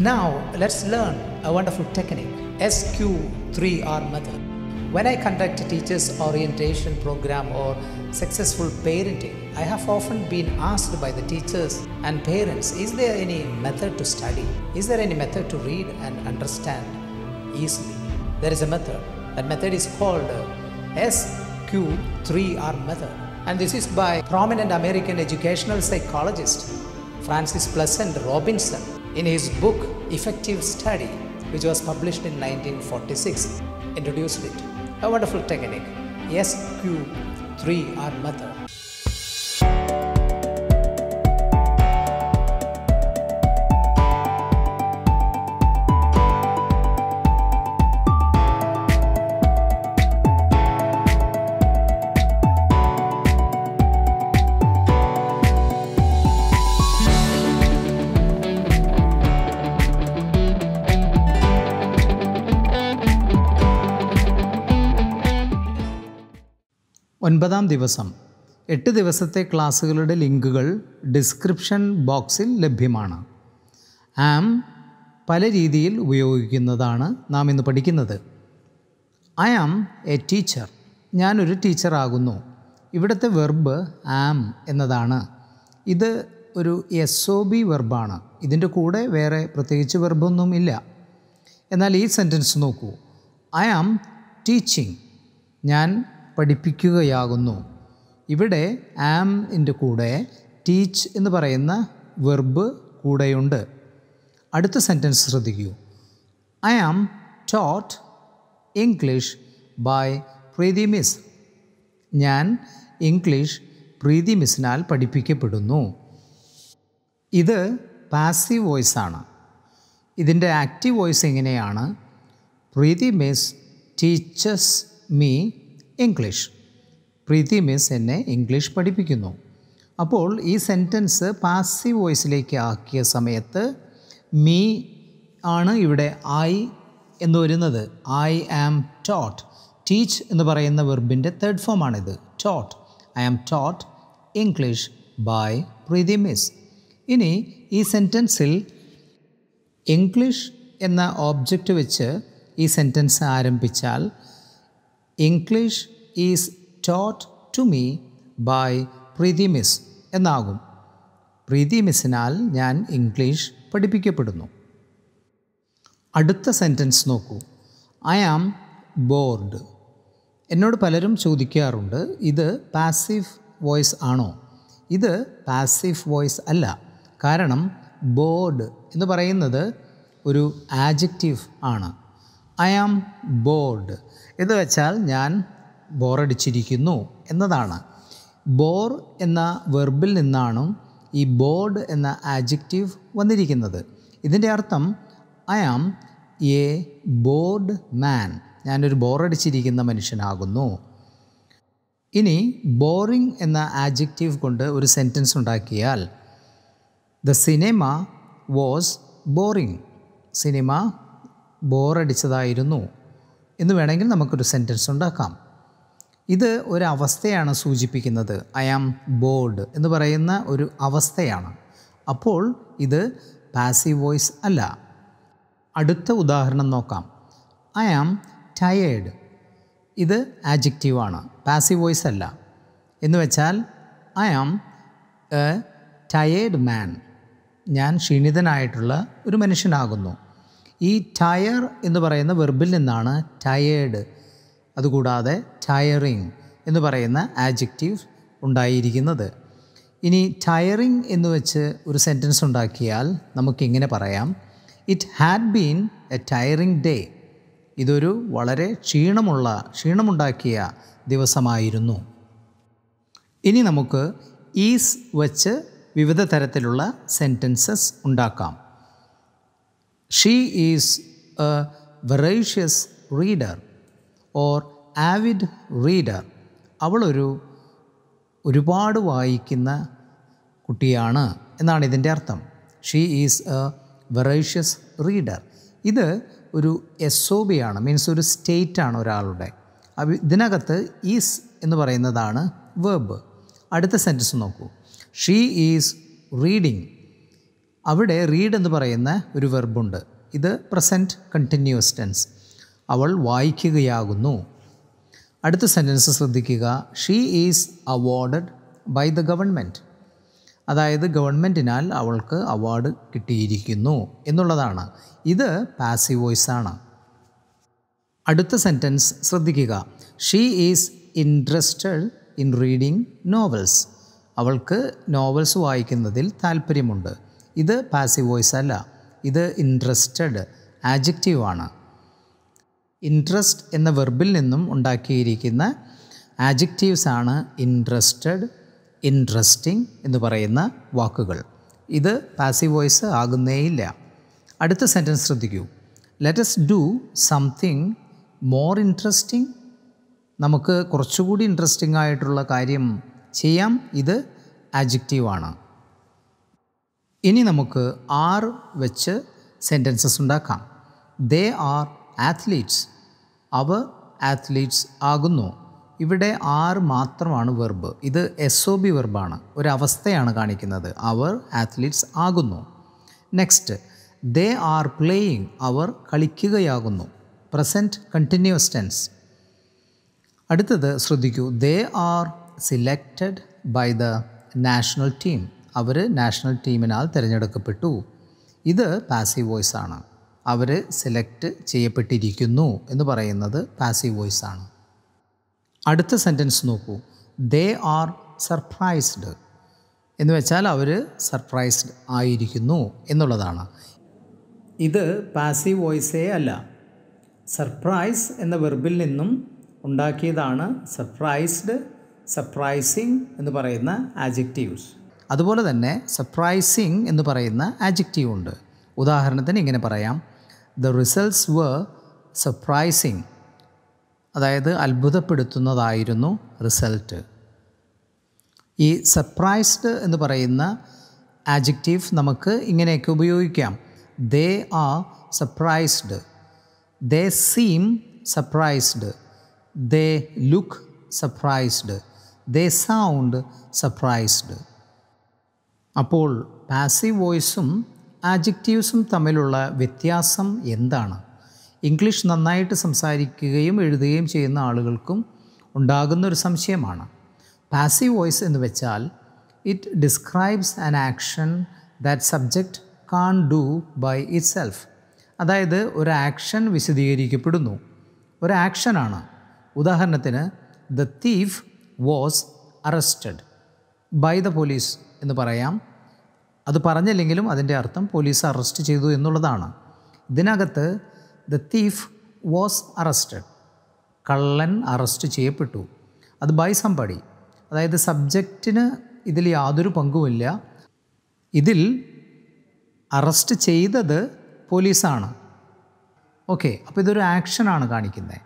Now let's learn a wonderful technique, SQ3R method. When I conduct a teacher's orientation program or successful parenting, I have often been asked by the teachers and parents, is there any method to study? Is there any method to read and understand easily? There is a method. That method is called SQ3R method. And this is by prominent American educational psychologist Francis Pleasant Robinson in his book Effective Study, which was published in 1946, introduced it. A wonderful technique. SQ3R method. ഒൻപതാം ദിവസം എട്ട് ദിവസത്തെ ക്ലാസ്സുകളുടെ ലിങ്കുകൾ description ബോക്സിൽ ലഭ്യമാണ് ആം പല രീതിയിൽ ഉപയോഗിക്കുന്നതാണ് നാം ഇന്ന് പഠിക്കുന്നത് ഐ ആം എ ടീച്ചർ ഞാനൊരു ടീച്ചറാകുന്നു ഇവിടുത്തെ വെർബ് ആം എന്നതാണ് ഇത് ഒരു എസ് ഒ ബി വെർബാണ് ഇതിൻ്റെ കൂടെ വേറെ പ്രത്യേകിച്ച് വെർബൊന്നും ഇല്ല എന്നാൽ ഈ സെൻറ്റൻസ് നോക്കൂ ഐ ആം ടീച്ചിങ് ഞാൻ പഠിപ്പിക്കുകയാകുന്നു ഇവിടെ ആം ഇൻ്റെ കൂടെ ടീച്ച് എന്ന് പറയുന്ന വെർബ് കൂടെയുണ്ട് അടുത്ത സെൻറ്റൻസ് ശ്രദ്ധിക്കൂ I am taught English by Preethi miss ഞാൻ ഇംഗ്ലീഷ് പ്രീതി മിസ്സിനാൽ പഠിപ്പിക്കപ്പെടുന്നു ഇത് പാസീവ് വോയിസ് ആണ് ഇതിൻ്റെ ആക്റ്റീവ് വോയിസ് എങ്ങനെയാണ് Preethi miss teaches me English Preethi miss എന്നെ ഇംഗ്ലീഷ് പഠിപ്പിക്കുന്നു അപ്പോൾ ഈ സെൻറ്റൻസ് പാസീവ് വോയിസിലേക്ക് ആക്കിയ സമയത്ത് മീ ആണ് ഇവിടെ ഐ എന്ന് വരുന്നത് ഐ ആം ടോട്ട് ടീച്ച് എന്ന് പറയുന്ന വെർബിൻ്റെ തേർഡ് ഫോമാണിത് taught I am taught English by Preethi miss ഇനി ഈ സെൻറ്റൻസിൽ ഇംഗ്ലീഷ് എന്ന ഓബ്ജക്റ്റ് വെച്ച് ഈ സെൻറ്റൻസ് ആരംഭിച്ചാൽ English is taught to me by Preethi miss എന്നാകും പ്രീതി മിസ്സിനാൽ ഞാൻ ഇംഗ്ലീഷ് പഠിപ്പിക്കപ്പെടുന്നു അടുത്ത സെൻറ്റൻസ് നോക്കൂ ഐ ആം ബോർഡ് എന്നോട് പലരും ചോദിക്കാറുണ്ട് ഇത് പാസീവ് വോയിസ് ആണോ ഇത് പാസീവ് വോയിസ് അല്ല കാരണം ബോർഡ് എന്ന് പറയുന്നത് ഒരു ആജക്റ്റീവ് ആണ് ഐ ആം ബോർഡ് എന്ന് വെച്ചാൽ ഞാൻ ബോറടിച്ചിരിക്കുന്നു എന്നതാണ് ബോർ എന്ന വെർബിൽ നിന്നാണ് ഈ ബോർഡ് എന്ന ആജക്റ്റീവ് വന്നിരിക്കുന്നത് ഇതിൻ്റെ അർത്ഥം I am a bored man ഞാനൊരു ബോറടിച്ചിരിക്കുന്ന മനുഷ്യനാകുന്നു ഇനി ബോറിംഗ് എന്ന ആജക്റ്റീവ് കൊണ്ട് ഒരു സെൻറ്റൻസ് ഉണ്ടാക്കിയാൽ the cinema was boring cinema ബോറടിച്ചതായിരുന്നു എന്ന് വേണമെങ്കിൽ നമുക്കൊരു സെൻറ്റൻസ് ഉണ്ടാക്കാം ഇത് ഒരു അവസ്ഥയാണ് സൂചിപ്പിക്കുന്നത് ഐ ആം ബോർഡ് എന്ന് പറയുന്ന ഒരു അവസ്ഥയാണ് അപ്പോൾ ഇത് പാസീവ് വോയിസ് അല്ല അടുത്ത ഉദാഹരണം നോക്കാം ഐ ആം ടയേർഡ് ഇത് ആജക്റ്റീവാണ് പാസീവ് വോയിസ് അല്ല എന്ന് വെച്ചാൽ I am a tired man ഞാൻ ക്ഷീണിതനായിട്ടുള്ള ഒരു മനുഷ്യനാകുന്നു ഈ ടയർ എന്ന് പറയുന്ന വെർബിൽ നിന്നാണ് ടയേർഡ് അതുകൂടാതെ ടയറിങ് എന്ന് പറയുന്ന ആജക്റ്റീവ് ഉണ്ടായിരിക്കുന്നത് ഇനി ടയറിങ് എന്ന് വെച്ച് ഒരു സെൻറ്റൻസ് ഉണ്ടാക്കിയാൽ നമുക്കിങ്ങനെ പറയാം it had been a tiring day ഇതൊരു വളരെ ക്ഷീണമുള്ള ക്ഷീണമുണ്ടാക്കിയ ദിവസമായിരുന്നു ഇനി നമുക്ക് ഈസ് വച്ച് വിവിധ തരത്തിലുള്ള സെൻറ്റൻസസ് ഉണ്ടാക്കാം she is a voracious reader or avid reader അവളൊരു ഒരുപാട് വായിക്കുന്ന കുട്ടിയാണ് എന്നാണ് ഇതിൻ്റെ അർത്ഥം she is a voracious reader ഇത് ഒരു എസ് ഒ ബി ആണ് മീൻസ് ഒരു സ്റ്റേറ്റാണ് ഒരാളുടെ ഇതിനകത്ത് ഈസ് എന്ന് പറയുന്നതാണ് വേബ് അടുത്ത സെൻറ്റൻസ് നോക്കൂ ഷീ ഈസ് റീഡിങ് അവിടെ റീഡ് എന്ന് പറയുന്ന ഒരു വെർബുണ്ട് ഇത് പ്രസൻറ്റ് കണ്ടിന്യൂസ് ടെൻസ് അവൾ വായിക്കുകയാകുന്നു അടുത്ത സെൻറ്റൻസ് ശ്രദ്ധിക്കുക she is awarded by the government അതായത് ഗവൺമെൻറ്റിനാൽ അവൾക്ക് അവാർഡ് കിട്ടിയിരിക്കുന്നു എന്നുള്ളതാണ് ഇത് പാസീവ് വോയിസ് ആണ് അടുത്ത സെൻറ്റൻസ് ശ്രദ്ധിക്കുക she is interested in reading novels അവൾക്ക് നോവൽസ് വായിക്കുന്നതിൽ താല്പര്യമുണ്ട് ഇത് പാസീവ് വോയിസ് അല്ല ഇത് ഇൻട്രസ്റ്റഡ് ആണ് ഇൻട്രസ്റ്റ് എന്ന വെർബിൽ നിന്നും ഉണ്ടാക്കിയിരിക്കുന്ന ആജക്റ്റീവ്സ് ആണ് ഇൻട്രസ്റ്റഡ് ഇൻട്രസ്റ്റിംഗ് എന്ന് പറയുന്ന വാക്കുകൾ ഇത് പാസീവ് വോയിസ് ആകുന്നേയില്ല അടുത്ത സെൻറ്റൻസ് ശ്രദ്ധിക്കൂ let's do something more interesting നമുക്ക് കുറച്ചുകൂടി ഇൻട്രസ്റ്റിംഗ് ആയിട്ടുള്ള കാര്യം ചെയ്യാം ഇത് ആണ് ഇനി നമുക്ക് ആർ വെച്ച് സെൻറ്റൻസസ് ഉണ്ടാക്കാം ദേ ആർ ആത്ലീറ്റ്സ് അവർ ആത്ലീറ്റ്സ് ആകുന്നു ഇവിടെ ആർ മാത്രമാണ് വെർബ് ഇത് എസ് ഒ ബി വെർബാണ് ഒരവസ്ഥയാണ് കാണിക്കുന്നത് അവർ ആത്ലീറ്റ്സ് ആകുന്നു നെക്സ്റ്റ് ദേ ആർ പ്ലേയിങ് അവർ കളിക്കുകയാകുന്നു പ്രസൻറ്റ് കണ്ടിന്യൂസ് ടെൻസ് അടുത്തത് ശ്രദ്ധിക്കൂ they are selected by the national team അവർ നാഷണൽ ടീമിനാൽ തിരഞ്ഞെടുക്കപ്പെട്ടു ഇത് പാസീവ് വോയിസ് ആണ് അവർ സെലക്ട് ചെയ്യപ്പെട്ടിരിക്കുന്നു എന്ന് പറയുന്നത് പാസീവ് വോയിസ് ആണ് അടുത്ത സെൻറ്റൻസ് നോക്കൂ ദേ ആർ സർപ്രൈസ്ഡ് എന്ന് വെച്ചാൽ അവർ സർപ്രൈസ്ഡ് ആയിരിക്കുന്നു എന്നുള്ളതാണ് ഇത് പാസീവ് വോയിസേ അല്ല സർപ്രൈസ് എന്ന വെർബിൽ നിന്നും ഉണ്ടാക്കിയതാണ് സർപ്രൈസ്ഡ് സർപ്രൈസിങ് എന്ന് പറയുന്ന ആജക്റ്റീവ്സ് അതുപോലെ തന്നെ സർപ്രൈസിങ് എന്ന് പറയുന്ന ആജക്റ്റീവ് ഉണ്ട് ഉദാഹരണത്തിന് ഇങ്ങനെ പറയാം ദ റിസൾട്ട്സ് വർ സർപ്രൈസിങ് അതായത് അത്ഭുതപ്പെടുത്തുന്നതായിരുന്നു റിസൾട്ട് ഈ സർപ്രൈസ്ഡ് എന്ന് പറയുന്ന ആജക്റ്റീവ് നമുക്ക് ഇങ്ങനെയൊക്കെ ഉപയോഗിക്കാം they are surprised they seem surprised they look surprised they sound surprised അപ്പോൾ പാസീവ് വോയിസും ആജക്റ്റീവ്സും തമ്മിലുള്ള വ്യത്യാസം എന്താണ് ഇംഗ്ലീഷ് നന്നായിട്ട് സംസാരിക്കുകയും എഴുതുകയും ചെയ്യുന്ന ആളുകൾക്കും ഉണ്ടാകുന്ന ഒരു സംശയമാണ് പാസീവ് വോയിസ് എന്ന് വെച്ചാൽ it describes an action that subject can do by itself അതായത് ഒരു ആക്ഷൻ വിശദീകരിക്കപ്പെടുന്നു ഒരു ആക്ഷനാണ് ഉദാഹരണത്തിന് the thief was arrested by the police എന്ന് പറയാം അത് പറഞ്ഞില്ലെങ്കിലും അതിൻ്റെ അർത്ഥം പോലീസ് അറസ്റ്റ് ചെയ്തു എന്നുള്ളതാണ് ഇതിനകത്ത് ദ തീഫ് വാസ് അറസ്റ്റഡ് കള്ളൻ അറസ്റ്റ് ചെയ്യപ്പെട്ടു അത് ബൈ സംപടി അതായത് സബ്ജക്റ്റിന് ഇതിൽ യാതൊരു പങ്കുമില്ല ഇതിൽ അറസ്റ്റ് ചെയ്തത് പോലീസാണ് ഓക്കെ അപ്പോൾ ഇതൊരു ആക്ഷനാണ് കാണിക്കുന്നത്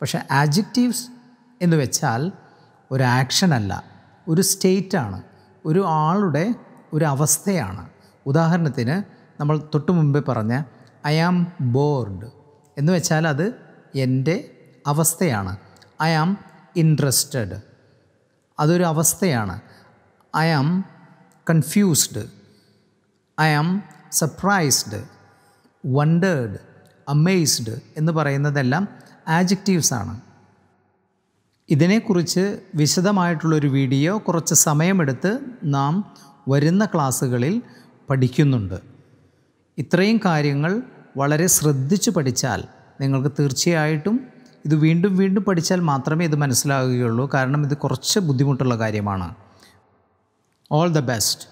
പക്ഷേ ആജക്റ്റീവ്സ് എന്ന് വെച്ചാൽ ഒരു ആക്ഷനല്ല ഒരു സ്റ്റേറ്റാണ് ഒരു ആളുടെ ഒരു അവസ്ഥയാണ് ഉദാഹരണത്തിന് നമ്മൾ തൊട്ടു മുമ്പേ പറഞ്ഞ ഐ ആം ബോർഡ് എന്ന് വെച്ചാൽ അത് എൻ്റെ അവസ്ഥയാണ് ഐ ആം ഇൻട്രസ്റ്റഡ് അതൊരു അവസ്ഥയാണ് I am confused I am surprised wondered amazed എന്ന് പറയുന്നതെല്ലാം ആജക്റ്റീവ്സ് ആണ് ഇതിനെക്കുറിച്ച് വിശദമായിട്ടുള്ളൊരു വീഡിയോ കുറച്ച് സമയമെടുത്ത് നാം വരുന്ന ക്ലാസ്സുകളിൽ പഠിക്കുന്നുണ്ട് ഇത്രയും കാര്യങ്ങൾ വളരെ ശ്രദ്ധിച്ച് പഠിച്ചാൽ നിങ്ങൾക്ക് തീർച്ചയായിട്ടും ഇത് വീണ്ടും വീണ്ടും പഠിച്ചാൽ മാത്രമേ ഇത് മനസ്സിലാകുകയുള്ളൂ കാരണം ഇത് കുറച്ച് ബുദ്ധിമുട്ടുള്ള കാര്യമാണ് ഓൾ ദ ബെസ്റ്റ്